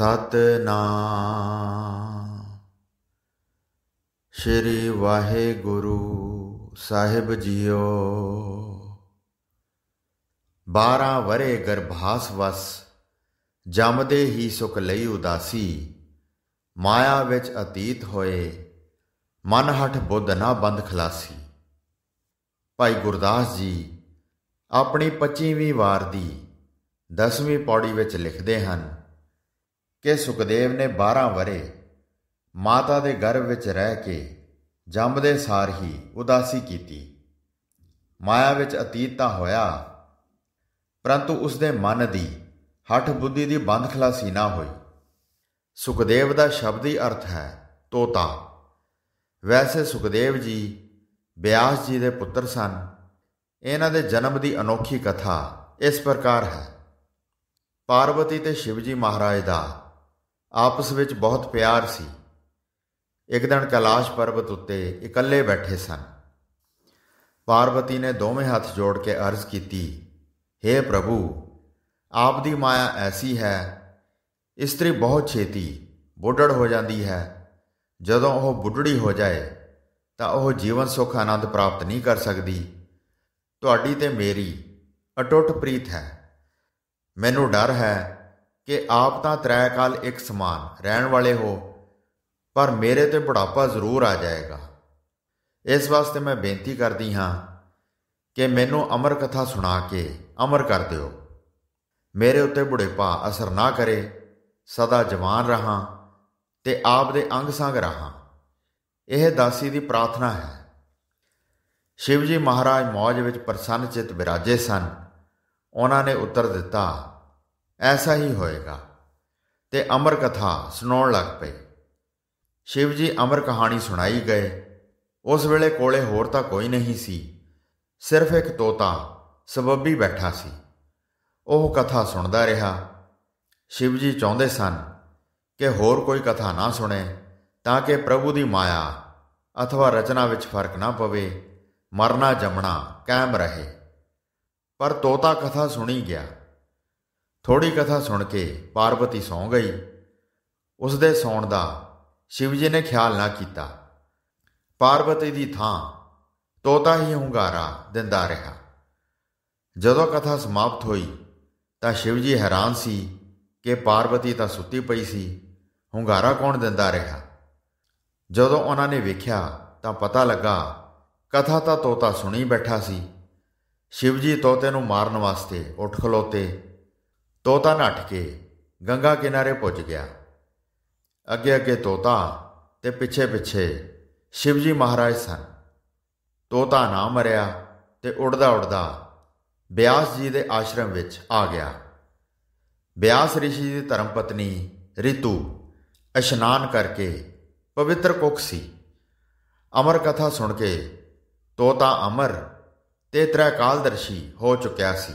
ਸਤਨਾਮ ਸ਼੍ਰੀ ਵਾਹਿਗੁਰੂ ਸਾਹਿਬ ਜੀਓ 12 ਵਰੇ ਗਰਭਾਸ ਵਸ ਜਮਦੇ ਹੀ ਸੁਖ ਲਈ ਉਦਾਸੀ ਮਾਇਆ ਵਿੱਚ ਅਤੀਤ ਹੋਏ ਮਨ ਹਟ ਬੁੱਧ ਨਾ ਬੰਦ ਖਲਾਸੀ ਭਾਈ ਗੁਰਦਾਸ ਜੀ ਆਪਣੀ 25ਵੀਂ ਵਾਰ ਦੀ 10ਵੀਂ ਪੌੜੀ ਵਿੱਚ ਲਿਖਦੇ ਹਨ ਕਿ ਸੁਖਦੇਵ ਨੇ 12 ਵਰੇ ਮਾਤਾ ਦੇ ਗਰਭ ਵਿੱਚ ਰਹਿ ਕੇ ਜੰਮਦੇ ਸਾਰ ਹੀ ਉਦਾਸੀ ਕੀਤੀ ਮਾਇਆ ਵਿੱਚ ਅਤੀਤ ਤਾਂ ਹੋਇਆ ਪਰੰਤੂ ਉਸ ਦੇ ਮਨ ਦੀ ਹੱਠ ਬੁੱਧੀ ਦੀ ਬੰਦ ਖਲਾਸੀ ਨਾ ਹੋਈ ਸੁਖਦੇਵ ਦਾ ਸ਼ਬਦੀ ਅਰਥ ਹੈ ਤੋਤਾ ਵੈਸੇ ਸੁਖਦੇਵ ਜੀ ਬਿਆਸ ਜੀ ਦੇ ਪੁੱਤਰ ਸਨ ਇਹਨਾਂ ਦੇ ਜਨਮ ਦੀ ਅਨੋਖੀ ਕਥਾ ਇਸ ਪ੍ਰਕਾਰ ਹੈ ਪਾਰਵਤੀ ਤੇ ਸ਼ਿਵ ਜੀ ਮਹਾਰਾਜ ਦਾ ਆਪਸ ਵਿੱਚ ਬਹੁਤ ਪਿਆਰ ਸੀ ਇੱਕ ਦਿਨ ਕੈਲਾਸ਼ ਪਰਬਤ ਉੱਤੇ ਇਕੱਲੇ ਬੈਠੇ ਸਨ ਪਾਰਵਤੀ ਨੇ ਦੋਵੇਂ ਹੱਥ ਜੋੜ ਕੇ ਅਰਜ਼ ਕੀਤੀ हे ਪ੍ਰਭੂ ਆਪ ਦੀ ਮਾਇਆ ਐਸੀ ਹੈ ਇਸਤਰੀ ਬਹੁਤ ਛੇਤੀ ਬੁੱਢੜ ਹੋ ਜਾਂਦੀ ਹੈ ਜਦੋਂ ਉਹ ਬੁੱਢੜੀ ਹੋ ਜਾਏ ਤਾਂ ਉਹ ਜੀਵਨ ਸੁਖ ਆਨੰਦ ਪ੍ਰਾਪਤ ਨਹੀਂ ਕਰ ਸਕਦੀ ਤੁਹਾਡੀ ਤੇ ਮੇਰੀ ਅਟੁੱਟ ਪ੍ਰੀਤ ਹੈ ਮੈਨੂੰ ਡਰ ਹੈ ਕਿ ਆਪ ਤਾਂ ਤ੍ਰੈ ਕਾਲ ਇੱਕ ਸਮਾਨ ਰਹਿਣ ਵਾਲੇ ਹੋ ਪਰ ਮੇਰੇ ਤੇ ਬੁਢਾਪਾ ਜ਼ਰੂਰ ਆ ਜਾਏਗਾ ਇਸ ਵਾਸਤੇ ਮੈਂ ਬੇਨਤੀ ਕਰਦੀ ਹਾਂ ਕਿ ਮੈਨੂੰ ਅਮਰ ਕਥਾ ਸੁਣਾ ਕੇ ਅਮਰ ਕਰ ਦਿਓ ਮੇਰੇ ਉੱਤੇ ਬੁਢੇਪਾ ਅਸਰ ਨਾ ਕਰੇ ਸਦਾ ਜਵਾਨ ਰਹਾ ਤੇ ਆਪ ਦੇ ਅੰਗ ਸੰਗ ਰਹਾ ਇਹ ਦਾਸੀ ਦੀ ਪ੍ਰਾਰਥਨਾ ਹੈ ਸ਼ਿਵ ਜੀ ਮਹਾਰਾਜ ਮੌਜ ਵਿੱਚ ਪ੍ਰਸੰਨ ਚਿਤ ਵਿਰਾਜੇ ਸਨ ਉਹਨਾਂ ਨੇ ਉੱਤਰ ਦਿੱਤਾ ਐਸਾ ਹੀ ਹੋਏਗਾ ਤੇ ਅਮਰ ਕਥਾ ਸੁਣਾਉਣ ਲੱਗ ਪਏ ਸ਼ਿਵ ਜੀ ਅਮਰ ਕਹਾਣੀ ਸੁਣਾਈ ਗਏ ਉਸ ਵੇਲੇ ਕੋਲੇ ਹੋਰ ਤਾਂ ਕੋਈ ਨਹੀਂ ਸੀ ਸਿਰਫ ਇੱਕ ਤੋਤਾ ਸਬੱਬੀ ਬੈਠਾ ਸੀ ਉਹ ਕਥਾ ਸੁਣਦਾ ਰਿਹਾ ਸ਼ਿਵ ਜੀ ਚਾਹੁੰਦੇ ਸਨ ਕਿ ਹੋਰ ਕੋਈ ਕਥਾ ਨਾ ਸੁਣੇ ਤਾਂ ਕਿ ਪ੍ਰਭੂ ਦੀ ਮਾਇਆ ਅਥਵਾ ਰਚਨਾ ਵਿੱਚ ਫਰਕ ਨਾ ਪਵੇ ਮਰਨਾ ਜਮਣਾ ਕਾਇਮ ਰਹੇ ਪਰ ਤੋਤਾ ਕਥਾ ਸੁਣੀ ਗਿਆ ਥੋੜੀ ਕਥਾ ਸੁਣ ਕੇ ਪਾਰਵਤੀ ਸੌਂ ਗਈ ਉਸ ਦੇ ਸੌਣ ਦਾ ਸ਼ਿਵ ਜੀ ਨੇ ਖਿਆਲ ਨਾ ਕੀਤਾ ਪਾਰਵਤੀ ਦੀ ਥਾਂ ਤੋਤਾ ਹੀ ਹੁੰਗਾਰਾ ਦਿੰਦਾ ਰਿਹਾ ਜਦੋਂ ਕਥਾ ਸਮਾਪਤ ਹੋਈ ਤਾਂ ਸ਼ਿਵ ਜੀ ਹੈਰਾਨ ਸੀ ਕਿ ਪਾਰਵਤੀ ਤਾਂ ਸੁੱਤੀ ਪਈ ਸੀ ਹੁੰਗਾਰਾ ਕੌਣ ਦਿੰਦਾ ਰਿਹਾ ਜਦੋਂ ਉਹਨਾਂ ਨੇ ਵੇਖਿਆ ਤਾਂ ਪਤਾ ਲੱਗਾ ਕਥਾ ਤਾਂ ਤੋਤਾ ਸੁਣੀ ਬੈਠਾ ਸੀ ਸ਼ਿਵ ਜੀ ਤੋਤੇ ਨੂੰ ਮਾਰਨ ਵਾਸਤੇ ਉੱਠ ਖਲੋਤੇ ਤੋਤਾ ਨੱਠ ਕੇ ਗੰਗਾ ਕਿਨਾਰੇ ਪਹੁੰਚ ਗਿਆ ਅੱਗੇ ਅੱਗੇ ਤੋਤਾ ਤੇ ਪਿੱਛੇ ਪਿੱਛੇ ਸ਼ਿਵਜੀ ਮਹਾਰਾਜ ਸਨ ਤੋਤਾ ਨਾ ਮਰਿਆ ਤੇ ਉੜਦਾ ਉੜਦਾ ਬਿਆਸ ਜੀ ਦੇ ਆਸ਼ਰਮ ਵਿੱਚ ਆ ਗਿਆ ਬਿਆਸ ਰਿਸ਼ੀ ਦੀ ਧਰਮ ਪਤਨੀ ਰਿਤੂ ਇਸ਼ਨਾਨ ਕਰਕੇ ਪਵਿੱਤਰ ਕੁੱਖ ਸੀ ਅਮਰ ਕਥਾ ਸੁਣ ਕੇ ਤੋਤਾ ਅਮਰ ਤੇ ਤ੍ਰੈਕਾਲਦਰਸ਼ੀ ਹੋ ਚੁੱਕਿਆ ਸੀ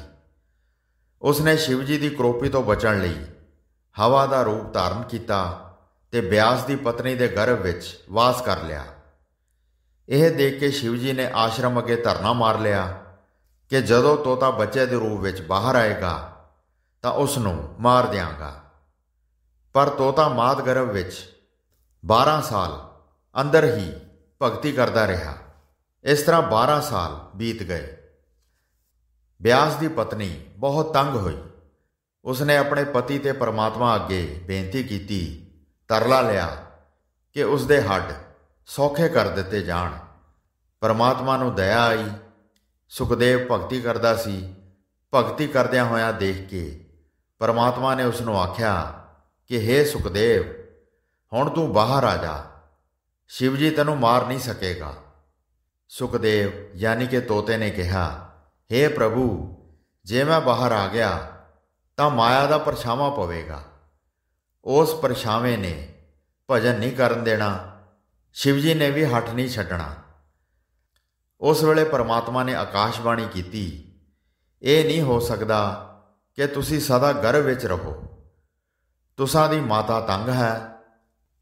ਉਸ ਨੇ ਸ਼ਿਵ ਜੀ ਦੀ ਕਰੋਪੀ ਤੋਂ ਬਚਣ ਲਈ ਹਵਾ ਦਾ ਰੂਪ ਧਾਰਨ ਕੀਤਾ ਤੇ ਬਿਆਸ ਦੀ ਪਤਨੀ ਦੇ ਗਰਭ ਵਿੱਚ ਵਾਸ ਕਰ ਲਿਆ ਇਹ ਦੇਖ ਕੇ ਸ਼ਿਵ ਜੀ ਨੇ ਆਸ਼ਰਮ ਅੱਗੇ ਧਰਨਾ ਮਾਰ ਲਿਆ ਕਿ ਜਦੋਂ ਤੋਤਾ ਬੱਚੇ ਦੇ ਰੂਪ ਵਿੱਚ ਬਾਹਰ ਆਏਗਾ ਤਾਂ ਉਸ ਨੂੰ ਮਾਰ ਦਿਆਂਗਾ ਪਰ ਤੋਤਾ ਮਾਤ ਗਰਭ ਵਿੱਚ 12 ਸਾਲ ਅੰਦਰ ਹੀ ਭਗਤੀ ਕਰਦਾ ਰਿਹਾ ਇਸ ਤਰ੍ਹਾਂ 12 ਸਾਲ ਬੀਤ ਗਏ ਬਿਆਸ ਦੀ ਪਤਨੀ ਬਹੁਤ ਤੰਗ ਹੋਈ ਉਸਨੇ ਆਪਣੇ ਪਤੀ ਤੇ ਪਰਮਾਤਮਾ ਅੱਗੇ ਬੇਨਤੀ ਕੀਤੀ ਤਰਲਾ ਲਿਆ ਕਿ ਉਸਦੇ ਹੱਡ ਸੌਖੇ ਕਰ ਦਿੱਤੇ ਜਾਣ ਪਰਮਾਤਮਾ ਨੂੰ ਦਇਆ ਆਈ ਸੁਖਦੇਵ ਭਗਤੀ ਕਰਦਾ ਸੀ ਭਗਤੀ ਕਰਦਿਆਂ ਹੋਇਆਂ ਦੇਖ ਕੇ ਪਰਮਾਤਮਾ ਨੇ ਉਸ ਨੂੰ ਆਖਿਆ ਕਿ हे ਸੁਖਦੇਵ ਹੁਣ ਤੂੰ ਬਾਹਰ ਆ ਜਾ ਸ਼ਿਵਜੀ ਤੈਨੂੰ ਮਾਰ ਨਹੀਂ ਸਕੇਗਾ ਸੁਖਦੇਵ ਯਾਨੀ ਕਿ ਤੋਤੇ ਨੇ ਕਿਹਾ हे प्रभु ਜੇ ਮੈਂ ਬਾਹਰ ਆ ਗਿਆ ਤਾਂ ਮਾਇਆ ਦਾ ਪਰਛਾਵਾਂ ਪਵੇਗਾ ਉਸ ਪਰਛਾਵੇਂ ਨੇ ਭਜਨ ਨਹੀਂ ਕਰਨ ਦੇਣਾ ਸ਼ਿਵ ਜੀ ਨੇ ਵੀ ਹੱਠ ਨਹੀਂ ਛੱਡਣਾ ਉਸ ਵੇਲੇ ਪਰਮਾਤਮਾ ਨੇ ਆਕਾਸ਼ਬਾਣੀ ਕੀਤੀ ਇਹ ਨਹੀਂ ਹੋ ਸਕਦਾ ਕਿ ਤੁਸੀਂ ਸਦਾ ਗਰਭ ਵਿੱਚ ਰਹੋ ਤੁਸਾਂ ਦੀ ਮਾਤਾ ਤੰਗ ਹੈ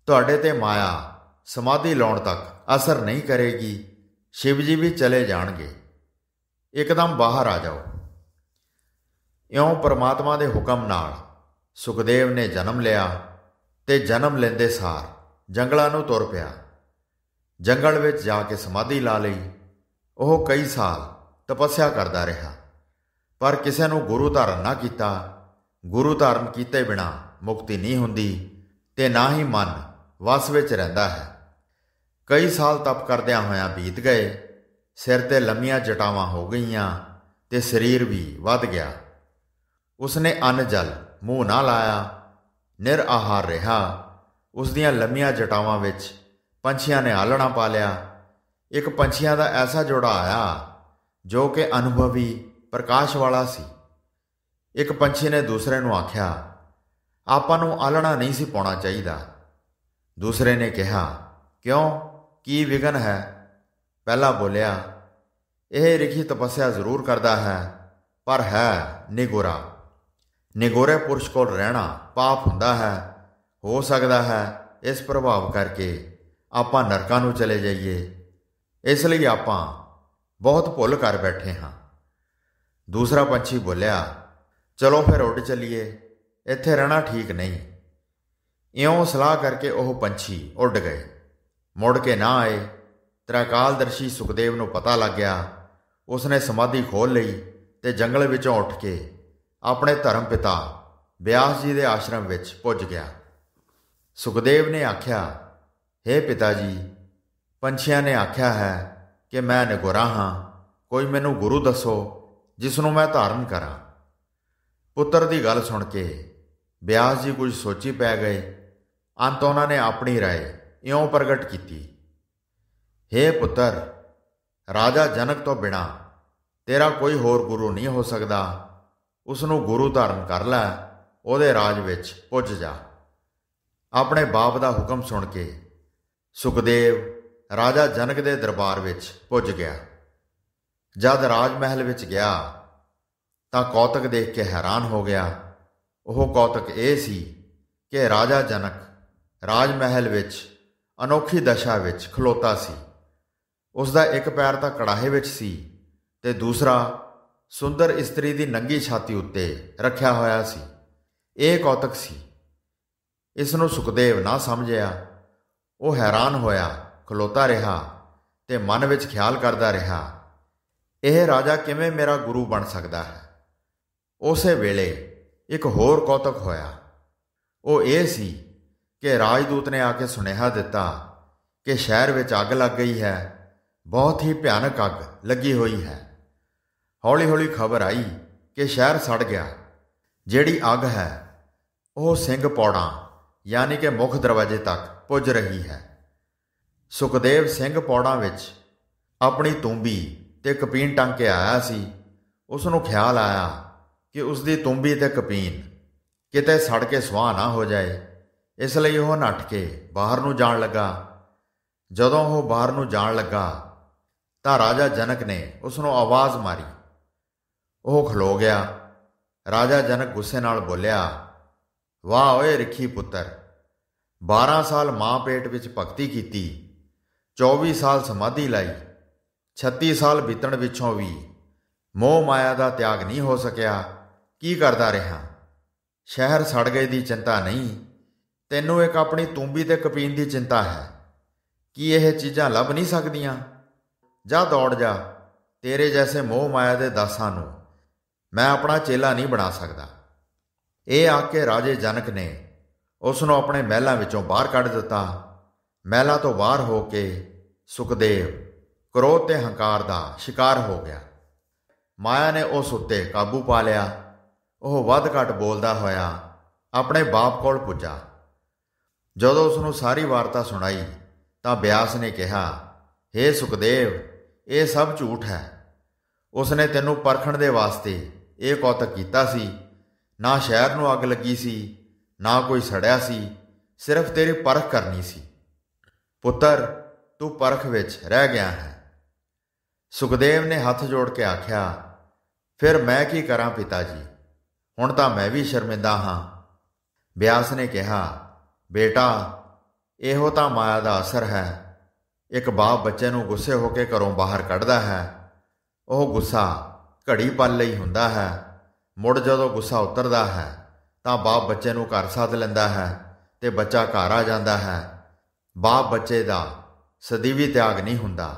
ਤੁਹਾਡੇ ਤੇ ਮਾਇਆ ਸਮਾਧੀ ਲਾਉਣ ਤੱਕ ਅਸਰ ਨਹੀਂ ਕਰੇਗੀ ਸ਼ਿਵ ਜੀ ਵੀ ਚਲੇ ਜਾਣਗੇ ਇੱਕਦਮ ਬਾਹਰ ਆ ਜਾਓ ਇਉਂ ਪਰਮਾਤਮਾ ਦੇ ਹੁਕਮ ਨਾਲ ਸੁਖਦੇਵ ਨੇ ਜਨਮ ਲਿਆ ਤੇ ਜਨਮ ਲੈਂਦੇ ਸਾਰ ਜੰਗਲਾਂ ਨੂੰ ਤੁਰ ਪਿਆ ਜੰਗਲ ਵਿੱਚ ਜਾ ਕੇ ਸਮਾਧੀ ਲਾ ਲਈ ਉਹ ਕਈ ਸਾਲ ਤਪੱਸਿਆ ਕਰਦਾ ਰਿਹਾ ਪਰ ਕਿਸੇ ਨੂੰ ਗੁਰੂ ਧਾਰਨ ਨਾ ਕੀਤਾ ਗੁਰੂ ਧਾਰਨ ਕੀਤੇ ਬਿਨਾ ਮੁਕਤੀ ਨਹੀਂ ਹੁੰਦੀ ਤੇ ਨਾ ਹੀ ਮਨ ਵਸ ਵਿੱਚ ਰਹਿੰਦਾ ਹੈ ਕਈ ਸਾਲ ਤਪ ਕਰਦਿਆਂ ਹੋਇਆਂ ਬੀਤ ਗਏ ਸਿਰ ਤੇ ਲੰਮੀਆਂ ਜਟਾਵਾਂ ਹੋ ਗਈਆਂ ਤੇ ਸਰੀਰ ਵੀ ਵੱਧ ਗਿਆ ਉਸਨੇ ਅਨ ਜਲ ਮੂੰਹ ਨਾ ਲਾਇਆ ਨਿਰ ਆਹਾਰ ਰਿਹਾ ਉਸ ਦੀਆਂ ਲੰਮੀਆਂ ਜਟਾਵਾਂ ਵਿੱਚ ਪੰਛੀਆਂ ਨੇ ਆਲਣਾ ਪਾ ਲਿਆ ਇੱਕ ਪੰਛੀਆਂ ਦਾ ਐਸਾ ਜੋੜਾ ਆਇਆ ਜੋ ਕਿ ਅਨੁਭਵੀ ਪ੍ਰਕਾਸ਼ ਵਾਲਾ ਸੀ ਇੱਕ ਪੰਛੀ ਨੇ ਦੂਸਰੇ ਨੂੰ ਆਖਿਆ ਆਪਾਂ ਨੂੰ ਆਲਣਾ ਨਹੀਂ ਸੀ ਪਾਉਣਾ ਚਾਹੀਦਾ ਦੂਸਰੇ ਨੇ ਕਿਹਾ ਕਿਉਂ ਕੀ ਵਿਗਨ ਹੈ ਪਹਿਲਾ ਬੋਲਿਆ ਇਹ ਰਿਖੀ ਤਪੱਸਿਆ ਜ਼ਰੂਰ ਕਰਦਾ ਹੈ ਪਰ ਹੈ ਨਿਗੋਰਾ ਨਿਗੋਰੇ ਪੁਰਸ਼ ਕੋਲ ਰਹਿਣਾ ਪਾਪ ਹੁੰਦਾ ਹੈ ਹੋ ਸਕਦਾ ਹੈ ਇਸ ਪ੍ਰਭਾਵ ਕਰਕੇ ਆਪਾਂ ਨਰਕਾਂ ਨੂੰ ਚਲੇ ਜਾਈਏ ਇਸ ਲਈ ਆਪਾਂ ਬਹੁਤ ਭੁੱਲ ਕਰ ਬੈਠੇ ਹਾਂ ਦੂਸਰਾ ਪੰਛੀ ਬੋਲਿਆ ਚਲੋ ਫਿਰ ਉੱਡ ਚਲੀਏ ਇੱਥੇ ਰਹਿਣਾ ਠੀਕ ਨਹੀਂ ਇਉਂ ਸਲਾਹ ਕਰਕੇ ਉਹ ਪੰਛੀ ਉੱਡ ਗਏ ਮੁੜ ਕੇ ਨਾ ਆਏ ਤ੍ਰਿਕਾਲਦਰਸ਼ੀ ਸੁਖਦੇਵ ਨੂੰ ਪਤਾ ਲੱਗ ਗਿਆ ਉਸਨੇ ਸਮਾਧੀ ਖੋਲ ਲਈ ਤੇ ਜੰਗਲ ਵਿੱਚੋਂ ਉੱਠ ਕੇ ਆਪਣੇ ਧਰਮ ਪਿਤਾ ਵਿਆਸ ਜੀ ਦੇ ਆਸ਼ਰਮ ਵਿੱਚ ਪੁੱਜ ਗਿਆ ਸੁਖਦੇਵ ਨੇ ਆਖਿਆ हे ਪਿਤਾ ਜੀ ਪੰਛੀਆਂ ਨੇ ਆਖਿਆ ਹੈ ਕਿ ਮੈਂ ਨਗੁਰਾ ਹਾਂ ਕੋਈ ਮੈਨੂੰ ਗੁਰੂ ਦੱਸੋ ਜਿਸ ਨੂੰ ਮੈਂ ਧਾਰਨ ਕਰਾਂ ਪੁੱਤਰ ਦੀ ਗੱਲ ਸੁਣ ਕੇ ਵਿਆਸ ਜੀ ਕੁਝ ਸੋਚੀ ਪੈ ਗਏ ਅੰਤ ਉਹਨਾਂ ਨੇ ਆਪਣੀ رائے ਇਉਂ ਪ੍ਰਗਟ ਕੀਤੀ हे ਪੁੱਤਰ ਰਾਜਾ ਜਨਕ ਤੋਂ ਬਿਨਾ ਤੇਰਾ ਕੋਈ ਹੋਰ ਗੁਰੂ ਨਹੀਂ ਹੋ ਸਕਦਾ ਉਸ ਨੂੰ ਗੁਰੂ ਧਾਰਨ ਕਰ ਲੈ ਉਹਦੇ ਰਾਜ ਵਿੱਚ ਪੁੱਜ ਜਾ ਆਪਣੇ ਬਾਪ ਦਾ ਹੁਕਮ ਸੁਣ ਕੇ ਸੁਖਦੇਵ ਰਾਜਾ ਜਨਕ ਦੇ ਦਰਬਾਰ ਵਿੱਚ ਪੁੱਜ ਗਿਆ ਜਦ ਰਾਜ ਮਹਿਲ ਵਿੱਚ ਗਿਆ ਤਾਂ ਕੌਤਕ ਦੇਖ ਕੇ ਹੈਰਾਨ ਹੋ ਗਿਆ ਉਹ ਕੌਤਕ ਇਹ ਸੀ ਕਿ ਰਾਜਾ ਜਨਕ ਰਾਜ ਮਹਿਲ ਵਿੱਚ ਅਨੋਖੀ ਦਸ਼ਾ ਵਿੱਚ ਖਲੋਤਾ ਸੀ ਉਸ ਦਾ ਇੱਕ ਪੈਰ ਤਾਂ ਕੜਾਹੇ ਵਿੱਚ ਸੀ ਤੇ ਦੂਸਰਾ ਸੁੰਦਰ ਇਸਤਰੀ ਦੀ ਨੰਗੀ ਛਾਤੀ ਉੱਤੇ ਰੱਖਿਆ ਹੋਇਆ ਸੀ ਇਹ ਕੌਤਕ ਸੀ ਇਸ ਨੂੰ ਸੁਖਦੇਵ ਨਾ ਸਮਝਿਆ ਉਹ ਹੈਰਾਨ ਹੋਇਆ ਖਲੋਤਾ ਰਿਹਾ ਤੇ ਮਨ ਵਿੱਚ ਖਿਆਲ ਕਰਦਾ ਰਿਹਾ ਇਹ ਰਾਜਾ ਕਿਵੇਂ ਮੇਰਾ ਗੁਰੂ ਬਣ ਸਕਦਾ ਹੈ ਉਸੇ ਵੇਲੇ ਇੱਕ ਹੋਰ ਕੌਤਕ ਹੋਇਆ ਉਹ ਇਹ ਸੀ ਕਿ ਰਾਜਦੂਤ ਨੇ ਆ ਕੇ ਸੁਨੇਹਾ ਦਿੱਤਾ ਕਿ ਸ਼ਹਿਰ ਵਿੱਚ ਅੱਗ ਲੱਗ ਗਈ ਹੈ ਬਹੁਤ ਹੀ ਭਿਆਨਕ ਅੱਗ ਲੱਗੀ ਹੋਈ ਹੈ ਹੌਲੀ-ਹੌਲੀ ਖਬਰ ਆਈ ਕਿ ਸ਼ਹਿਰ ਸੜ ਗਿਆ ਜਿਹੜੀ ਅੱਗ ਹੈ ਉਹ ਸਿੰਘ ਪੌੜਾਂ ਯਾਨੀ ਕਿ ਮੁੱਖ ਦਰਵਾਜ਼ੇ ਤੱਕ ਪੁੱਜ ਰਹੀ ਹੈ ਸੁਖਦੇਵ ਸਿੰਘ ਪੌੜਾਂ ਵਿੱਚ ਆਪਣੀ ਤੂੰਬੀ ਤੇ ਕਪੀਨ ਟੰਗ ਕੇ ਆਇਆ ਸੀ ਉਸ ਨੂੰ ਖਿਆਲ ਆਇਆ ਕਿ ਉਸ ਦੀ ਤੂੰਬੀ ਤੇ ਕਪੀਨ ਕਿਤੇ ਸੜ ਕੇ ਸੁਆਹ ਨਾ ਹੋ ਜਾਏ ਇਸ ਲਈ ਉਹ ਨੱਠ ਕੇ ਬਾਹਰ ਨੂੰ ਜਾਣ ਲੱਗਾ ਜਦੋਂ ਉਹ ਬਾਹਰ ਨੂੰ ਜਾਣ ਲੱਗਾ ਤਾਂ ਰਾਜਾ ਜਨਕ ਨੇ ਉਸ ਨੂੰ ਆਵਾਜ਼ ਮਾਰੀ ਉਹ ਖਲੋ ਗਿਆ ਰਾਜਾ ਜਨਕ ਗੁੱਸੇ ਨਾਲ ਬੋਲਿਆ ਵਾਹ ਓਏ ਰਖੀ ਪੁੱਤਰ 12 ਸਾਲ ਮਾਂ ਪੇਟ ਵਿੱਚ ਭਗਤੀ ਕੀਤੀ 24 ਸਾਲ ਸਮਾਧੀ ਲਾਈ 36 ਸਾਲ ਬੀਤਣ ਵਿੱਚੋਂ ਵੀ ਮੋਹ ਮਾਇਆ ਦਾ ਤਿਆਗ ਨਹੀਂ ਹੋ ਸਕਿਆ ਕੀ ਕਰਦਾ ਰਿਹਾ ਸ਼ਹਿਰ ਸੜ ਗਏ ਦੀ ਚਿੰਤਾ ਨਹੀਂ ਤੈਨੂੰ ਇੱਕ ਆਪਣੀ ਤੂੰਬੀ ਤੇ ਕਪੀਨ ਦੀ ਚਿੰਤਾ ਹੈ ਕੀ ਇਹ ਚੀਜ਼ਾਂ ਲੱਭ ਨਹੀਂ ਸਕਦੀਆਂ ਜਾ ਦੌੜ ਜਾ ਤੇਰੇ ਜੈਸੇ ਮੋਹ ਮਾਇਆ ਦੇ ਦਾਸਾਂ ਨੂੰ ਮੈਂ ਆਪਣਾ ਚੇਲਾ ਨਹੀਂ ਬਣਾ ਸਕਦਾ ਇਹ ਆ ਕੇ ਰਾਜੇ ਜਨਕ ਨੇ ਉਸ ਨੂੰ ਆਪਣੇ ਮਹਿਲਾਂ ਵਿੱਚੋਂ ਬਾਹਰ ਕੱਢ ਦਿੱਤਾ ਮਹਿਲਾਂ ਤੋਂ ਬਾਹਰ ਹੋ ਕੇ ਸੁਖਦੇਵ ਕ੍ਰੋਧ ਤੇ ਹੰਕਾਰ ਦਾ ਸ਼ਿਕਾਰ ਹੋ ਗਿਆ ਮਾਇਆ ਨੇ ਉਸ ਉੱਤੇ ਕਾਬੂ ਪਾ ਲਿਆ ਉਹ ਵੱਧ ਘਟ ਬੋਲਦਾ ਹੋਇਆ ਆਪਣੇ ਬਾਪ ਕੋਲ ਪੁੱਜਾ ਜਦੋਂ ਉਸ ਨੂੰ ਸਾਰੀ ਵਾਰਤਾ ਸੁਣਾਈ ਤਾਂ ਬਿਆਸ ਨੇ ਕਿਹਾ हे ਸੁਖਦੇਵ ਇਹ ਸਭ ਝੂਠ ਹੈ ਉਸਨੇ ਤੈਨੂੰ ਪਰਖਣ ਦੇ ਵਾਸਤੇ ਇਹ ਕੌਤਕ ਕੀਤਾ ਸੀ ਨਾ ਸ਼ਹਿਰ ਨੂੰ ਅੱਗ ਲੱਗੀ ਸੀ ਨਾ ਕੋਈ ਸੜਿਆ ਸੀ ਸਿਰਫ ਤੇਰੀ ਪਰਖ ਕਰਨੀ ਸੀ ਪੁੱਤਰ ਤੂੰ ਪਰਖ ਵਿੱਚ ਰਹਿ ਗਿਆ ਹੈ ਸੁਖਦੇਵ ਨੇ ਹੱਥ ਜੋੜ ਕੇ ਆਖਿਆ ਫਿਰ ਮੈਂ ਕੀ ਕਰਾਂ ਪਿਤਾ ਜੀ ਹੁਣ ਤਾਂ ਮੈਂ ਵੀ ਸ਼ਰਮਿੰਦਾ ਹਾਂ ਬਿਆਸ ਨੇ ਕਿਹਾ ਬੇਟਾ ਇਹੋ ਤਾਂ ਮਾਇਆ ਦਾ ਅਸਰ ਹੈ ਇੱਕ ਬਾਪ ਬੱਚੇ ਨੂੰ ਗੁੱਸੇ ਹੋ ਕੇ ਘਰੋਂ ਬਾਹਰ ਕੱਢਦਾ ਹੈ ਉਹ ਗੁੱਸਾ ਘੜੀ ਪਲ ਲਈ ਹੁੰਦਾ ਹੈ ਮੁੜ ਜਦੋਂ ਗੁੱਸਾ ਉਤਰਦਾ ਹੈ ਤਾਂ ਬਾਪ ਬੱਚੇ ਨੂੰ ਘਰ ਸਾਧ ਲੈਂਦਾ ਹੈ ਤੇ ਬੱਚਾ ਘਰ ਆ ਜਾਂਦਾ ਹੈ ਬਾਪ ਬੱਚੇ ਦਾ ਸਦੀਵੀ ਤਿਆਗ ਨਹੀਂ ਹੁੰਦਾ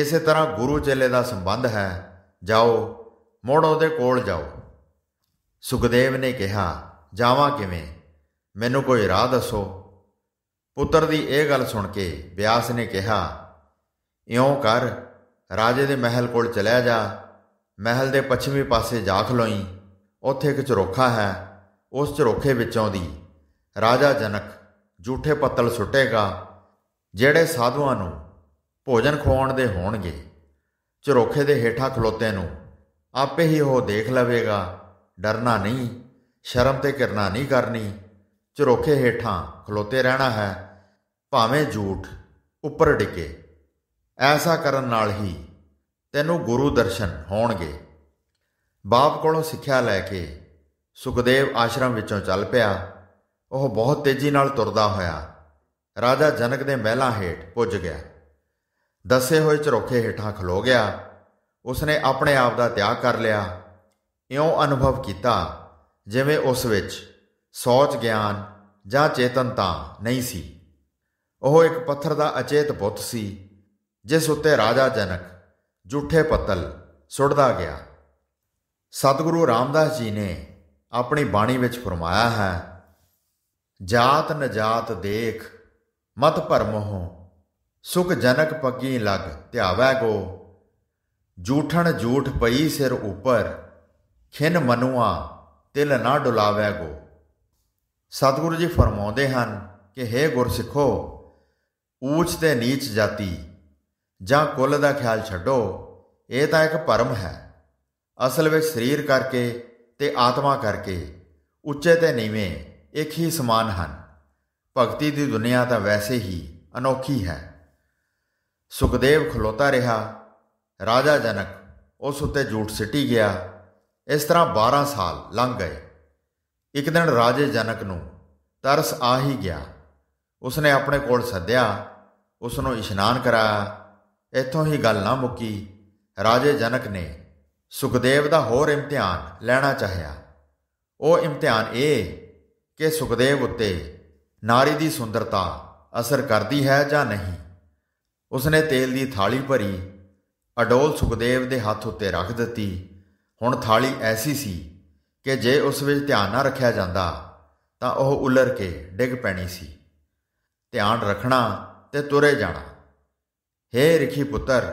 ਇਸੇ ਤਰ੍ਹਾਂ ਗੁਰੂ ਚੇਲੇ ਦਾ ਸੰਬੰਧ ਹੈ ਜਾਓ ਮੁੜ ਉਹਦੇ ਕੋਲ ਜਾਓ ਸੁਖਦੇਵ ਨੇ ਕਿਹਾ ਜਾਵਾਂ ਕਿਵੇਂ ਮੈਨੂੰ ਕੋਈ ਰਾਹ ਦੱਸੋ ਪੁੱਤਰ ਦੀ ਇਹ ਗੱਲ ਸੁਣ ਕੇ ਵਿਆਸ ਨੇ ਕਿਹਾ ਇਉਂ ਕਰ ਰਾਜੇ ਦੇ ਮਹਿਲ ਕੋਲ ਚਲਿਆ ਜਾ ਮਹਿਲ ਦੇ ਪੱਛਮੀ ਪਾਸੇ ਜਾ ਖਲੋਈ ਉੱਥੇ ਇੱਕ ਚਰੋਖਾ ਹੈ ਉਸ ਚਰੋਖੇ ਵਿੱਚੋਂ ਦੀ ਰਾਜਾ ਜਨਕ ਝੂਠੇ ਪੱਤਲ ਸੁੱਟੇਗਾ ਜਿਹੜੇ ਸਾਧੂਆਂ ਨੂੰ ਭੋਜਨ ਖਵਾਉਣ ਦੇ ਹੋਣਗੇ ਚਰੋਖੇ ਦੇ ਹੇਠਾਂ ਖਲੋਤੇ ਨੂੰ ਆਪੇ ਹੀ ਉਹ ਦੇਖ ਲਵੇਗਾ ਡਰਨਾ ਨਹੀਂ ਸ਼ਰਮ ਤੇ ਕਰਨਾ ਨਹੀਂ ਕਰਨੀ ਚਰੋਖੇ ਹੇਠਾਂ ਖਲੋਤੇ ਰਹਿਣਾ ਹੈ ਭਾਵੇਂ ਝੂਠ ਉੱਪਰ ਡਿਕੇ ਐਸਾ ਕਰਨ ਨਾਲ ਹੀ ਤੈਨੂੰ ਗੁਰੂ ਦਰਸ਼ਨ ਹੋਣਗੇ ਬਾਪ ਕੋਲੋਂ ਸਿੱਖਿਆ ਲੈ ਕੇ ਸੁਖਦੇਵ ਆਸ਼ਰਮ ਵਿੱਚੋਂ ਚੱਲ ਪਿਆ ਉਹ ਬਹੁਤ ਤੇਜ਼ੀ ਨਾਲ ਤੁਰਦਾ ਹੋਇਆ ਰਾਜਾ ਜਨਕ ਦੇ ਮਹਿਲਾਂ ਹੇਠ ਪੁੱਜ ਗਿਆ ਦੱਸੇ ਹੋਏ ਚਰੋਖੇ ਹੇਠਾਂ ਖਲੋ ਗਿਆ ਉਸਨੇ ਆਪਣੇ ਆਪ ਦਾ ਤਿਆਗ ਕਰ ਲਿਆ ਇਉਂ ਅਨੁਭਵ ਕੀਤਾ ਜਿਵੇਂ ਉਸ ਵਿੱਚ ਸੋਚ ਗਿਆਨ ਜਾਂ ਚੇਤਨਤਾ ਨਹੀਂ ਸੀ ਉਹ ਇੱਕ ਪੱਥਰ ਦਾ ਅਚੇਤ ਬੁੱਤ ਸੀ ਜਿਸ ਉੱਤੇ ਰਾਜਾ ਜਨਕ ਝੂਠੇ ਪੱਤਲ ਸੁੱਟਦਾ ਗਿਆ ਸਤਿਗੁਰੂ ਰਾਮਦਾਸ ਜੀ ਨੇ ਆਪਣੀ ਬਾਣੀ ਵਿੱਚ ਫਰਮਾਇਆ ਹੈ ਜਾਤ ਨਜਾਤ ਦੇਖ ਮਤ ਭਰਮ ਹੋ ਸੁਖ ਜਨਕ ਪੱਗੀ ਲੱਗ ਧਿਆਵੈ ਗੋ ਝੂਠਣ ਝੂਠ ਪਈ ਸਿਰ ਉੱਪਰ ਖਿਨ ਮਨੁਆ ਤਿਲ ਨਾ ਡੁਲਾਵੈ ਗੋ ਸਤਿਗੁਰੂ ਜੀ ਫਰਮਾਉਂਦੇ ਹਨ ਕਿ हे ਸਿੱਖੋ ਊਚ ਤੇ ਨੀਚ ਜਾਤੀ ਜਾਂ ਕੁੱਲ ਦਾ ਖਿਆਲ ਛੱਡੋ ਇਹ ਤਾਂ ਇੱਕ ਭਰਮ ਹੈ ਅਸਲ ਵਿੱਚ ਸਰੀਰ ਕਰਕੇ ਤੇ ਆਤਮਾ ਕਰਕੇ ਉੱਚੇ ਤੇ ਨੀਵੇਂ ਇੱਕ ਹੀ ਸਮਾਨ ਹਨ ਭਗਤੀ ਦੀ ਦੁਨੀਆ ਤਾਂ ਵੈਸੇ ਹੀ ਅਨੋਖੀ ਹੈ ਸੁਖਦੇਵ ਖਲੋਤਾ ਰਿਹਾ ਰਾਜਾ ਜਨਕ ਉਸ ਉੱਤੇ ਝੂਠ ਸਿੱਟੀ ਗਿਆ ਇਸ ਤਰ੍ਹਾਂ 12 ਸਾਲ ਲੰਘ ਗਏ ਇੱਕ ਦਿਨ ਰਾਜੇ ਜਨਕ ਨੂੰ ਤਰਸ ਆ ਹੀ ਗਿਆ ਉਸ ਨੇ ਆਪਣੇ ਕੋਲ ਸੱਦਿਆ ਉਸ ਨੂੰ ਇਸ਼ਨਾਨ ਕਰਾਇਆ ਇੱਥੋਂ ਹੀ ਗੱਲ ਨਾ ਮੁੱਕੀ ਰਾਜੇ ਜਨਕ ਨੇ ਸੁਖਦੇਵ ਦਾ ਹੋਰ ਇਮਤਿਹਾਨ ਲੈਣਾ ਚਾਹਿਆ ਉਹ ਇਮਤਿਹਾਨ ਇਹ ਕਿ ਸੁਖਦੇਵ ਉੱਤੇ ਨਾਰੀ ਦੀ ਸੁੰਦਰਤਾ ਅਸਰ ਕਰਦੀ ਹੈ ਜਾਂ ਨਹੀਂ ਉਸ ਨੇ ਤੇਲ ਦੀ ਥਾਲੀ ਭਰੀ ਅਡੋਲ ਸੁਖਦੇਵ ਦੇ ਹੱਥ ਉੱਤੇ ਰੱਖ ਦਿੱਤੀ ਹੁਣ ਥਾਲੀ ਐਸੀ ਸੀ ਕਿ ਜੇ ਉਸ ਵਿੱਚ ਧਿਆਨ ਨਾ ਰੱਖਿਆ ਜਾਂਦਾ ਤਾਂ ਉਹ ਉਲਰ ਕੇ ਡਿੱਗ ਪੈਣੀ ਸੀ ਧਿਆਨ ਰੱਖਣਾ ਤੇ ਤੁਰੇ ਜਾਣਾ हे ਰਖੀ ਪੁੱਤਰ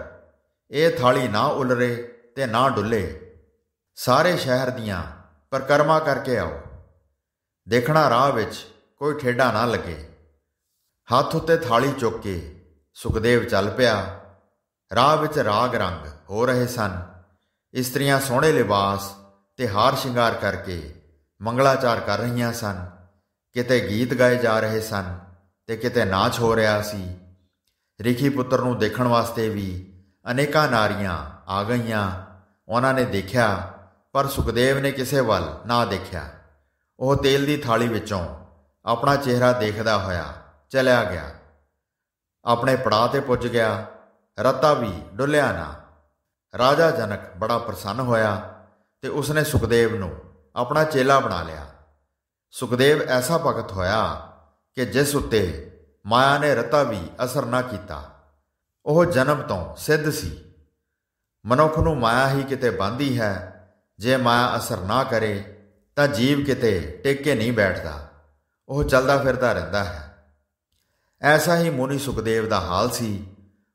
ਇਹ ਥਾਲੀ ਨਾ ਉਲਰੇ ਤੇ ਨਾ ਡੁੱਲੇ ਸਾਰੇ ਸ਼ਹਿਰ ਦੀਆਂ ਪਰਕਰਮਾ ਕਰਕੇ ਆਓ ਦੇਖਣਾ ਰਾਹ ਵਿੱਚ ਕੋਈ ਠੇਡਾ ਨਾ ਲੱਗੇ ਹੱਥ ਉੱਤੇ ਥਾਲੀ ਚੁੱਕ ਕੇ ਸੁਖਦੇਵ ਚੱਲ ਪਿਆ ਰਾਹ ਵਿੱਚ ਰਾਗ ਰੰਗ ਹੋ ਰਹੇ ਸਨ ਇਸਤਰੀਆਂ ਸੋਹਣੇ ਲਿਬਾਸ ਤੇ ਹਾਰ ਸ਼ਿੰਗਾਰ ਕਰਕੇ ਮੰਗਲਾਚਾਰ ਕਰ ਰਹੀਆਂ ਸਨ ਕਿਤੇ ਗੀਤ ਗਾਏ ਜਾ ਰਹੇ ਸਨ ਤੇ ਕਿਤੇ ਨਾਚ ਹੋ ਰਿਹਾ ਸੀ ਰਿਖੀ ਪੁੱਤਰ ਨੂੰ ਦੇਖਣ ਵਾਸਤੇ ਵੀ ਅਨੇਕਾਂ ਨਾਰੀਆਂ ਆ ਗਈਆਂ ਉਹਨਾਂ ਨੇ ਦੇਖਿਆ ਪਰ ਸੁਖਦੇਵ ਨੇ ਕਿਸੇ ਵੱਲ ਨਾ ਦੇਖਿਆ ਉਹ ਤੇਲ ਦੀ ਥਾਲੀ ਵਿੱਚੋਂ ਆਪਣਾ ਚਿਹਰਾ ਦੇਖਦਾ ਹੋਇਆ ਚਲਿਆ ਗਿਆ ਆਪਣੇ ਪੜਾਅ ਤੇ ਪੁੱਜ ਗਿਆ ਰਤਾ ਵੀ ਡੁੱਲਿਆ ਨਾ ਰਾਜਾ ਜਨਕ ਬੜਾ ਪ੍ਰਸੰਨ ਹੋਇਆ ਤੇ ਉਸਨੇ ਸੁਖਦੇਵ ਨੂੰ ਆਪਣਾ ਚੇਲਾ ਬਣਾ ਲਿਆ ਸੁਖਦੇਵ ਐਸਾ ਭਗਤ ਹੋਇਆ ਕਿ ਜਿਸ ਉੱਤੇ ਮਾਇਆ ਨੇ ਰਤਾ ਵੀ ਅਸਰ ਨਾ ਕੀਤਾ ਉਹ ਜਨਮ ਤੋਂ ਸਿੱਧ ਸੀ ਮਨੁੱਖ ਨੂੰ ਮਾਇਆ ਹੀ ਕਿਤੇ ਬੰਦੀ ਹੈ ਜੇ ਮਾਇਆ ਅਸਰ ਨਾ ਕਰੇ ਤਾਂ ਜੀਵ ਕਿਤੇ ਟਿੱਕੇ ਨਹੀਂ ਬੈਠਦਾ ਉਹ ਚੱਲਦਾ ਫਿਰਦਾ ਰਹਿੰਦਾ ਹੈ ਐਸਾ ਹੀ ਮੋਨੀ ਸੁਖਦੇਵ ਦਾ ਹਾਲ ਸੀ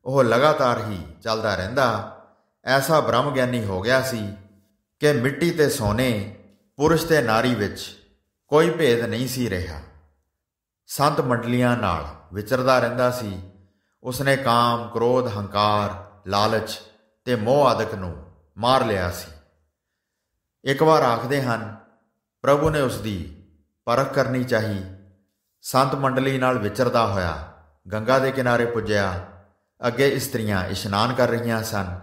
ਉਹ ਲਗਾਤਾਰ ਹੀ ਚੱਲਦਾ ਰਹਿੰਦਾ ਐਸਾ ਬ੍ਰਹਮ ਗਿਆਨੀ ਹੋ ਗਿਆ ਸੀ ਕਿ ਮਿੱਟੀ ਤੇ ਸੋਨੇ ਪੁਰਸ਼ ਤੇ ਨਾਰੀ ਵਿੱਚ ਕੋਈ ਭੇਦ ਨਹੀਂ ਸੀ ਰਿਹਾ ਸੰਤ ਮੰਡਲੀਆਂ ਨਾਲ ਵਿਚਰਦਾ ਰਹਿੰਦਾ ਸੀ ਉਸਨੇ ਕਾਮ, ਕ੍ਰੋਧ, ਹੰਕਾਰ, ਲਾਲਚ ਤੇ ਮੋਹ ਆਦਿਕ ਨੂੰ ਮਾਰ ਲਿਆ ਸੀ ਇੱਕ ਵਾਰ ਆਖਦੇ ਹਨ ਪ੍ਰਭੂ ਨੇ ਉਸ ਦੀ ਪਰਖ ਕਰਨੀ ਚਾਹੀ ਸੰਤ ਮੰਡਲੀ ਨਾਲ ਵਿਚਰਦਾ ਹੋਇਆ ਗੰਗਾ ਦੇ ਕਿਨਾਰੇ ਪੁੱਜਿਆ ਅੱਗੇ ਇਸਤਰੀਆਂ ਇਸ਼ਨਾਨ ਕਰ ਰਹੀਆਂ ਸਨ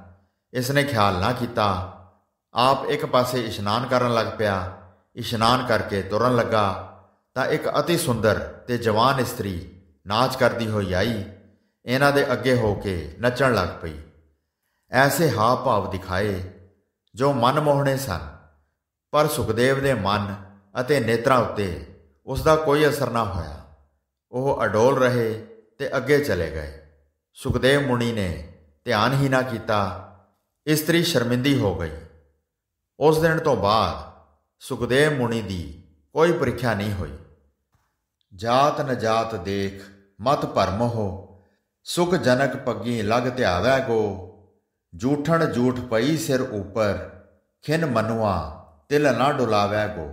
ਇਸਨੇ ਖਿਆਲ ਨਾ ਕੀਤਾ ਆਪ ਇੱਕ ਪਾਸੇ ਇਸ਼ਨਾਨ ਕਰਨ ਲੱਗ ਪਿਆ ਇਸ਼ਨਾਨ ਕਰਕੇ ਤੁਰਨ ਲੱਗਾ ਤਾਂ ਇੱਕ অতি ਸੁੰਦਰ ਤੇ ਜਵਾਨ ਇਸਤਰੀ ਨਾਚ ਕਰਦੀ ਹੋਈ ਆਈ ਇਹਨਾਂ ਦੇ ਅੱਗੇ ਹੋ ਕੇ ਨੱਚਣ ਲੱਗ ਪਈ ਐਸੇ ਹਾਵ ਭਾਵ ਦਿਖਾਏ ਜੋ ਮਨ ਮੋਹਣੇ ਸਨ ਪਰ ਸੁਖਦੇਵ ਦੇ ਮਨ ਅਤੇ ਨੇਤਰਾਂ ਉੱਤੇ ਉਸ ਦਾ ਕੋਈ ਅਸਰ ਨਾ ਹੋਇਆ ਉਹ ਅਡੋਲ ਰਹੇ ਤੇ ਅੱਗੇ ਚਲੇ ਗਏ ਸੁਖਦੇਵ ਮੁਨੀ ਨੇ ਧਿਆਨ ਹੀ ਨਾ ਕੀਤਾ ਇਸਤਰੀ ਸ਼ਰਮਿੰਦੀ ਹੋ ਗਈ ਉਸ ਦਿਨ ਤੋਂ ਬਾਅਦ ਸੁਖਦੇਵ ਮੁਨੀ ਦੀ ਕੋਈ ਪ੍ਰੀਖਿਆ ਨਹੀਂ ਹੋਈ ਜਾਤ ਨਜਾਤ ਦੇਖ ਮਤ ਭਰਮ ਹੋ ਸੁਖ ਜਨਕ ਪੱਗੀ ਲਗ ਧਿਆਵੈ ਕੋ ਝੂਠਣ ਝੂਠ ਪਈ ਸਿਰ ਉਪਰ ਖਿਨ ਮਨੁਆ ਤਿਲ ਨਾ ਡੁਲਾਵੈ ਕੋ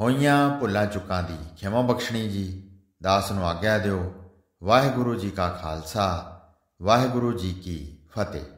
ਹੋਈਆਂ ਭੁੱਲਾਂ ਚੁਕਾਂ ਦੀ ਖਿਮਾ ਬਖਸ਼ਣੀ ਜੀ ਦਾਸ ਨੂੰ ਆਗਿਆ ਦਿਓ ਵਾਹਿਗੁਰੂ ਜੀ ਕਾ ਖਾਲਸਾ ਵਾਹਿਗੁਰੂ ਜੀ ਕੀ ਫਤਿਹ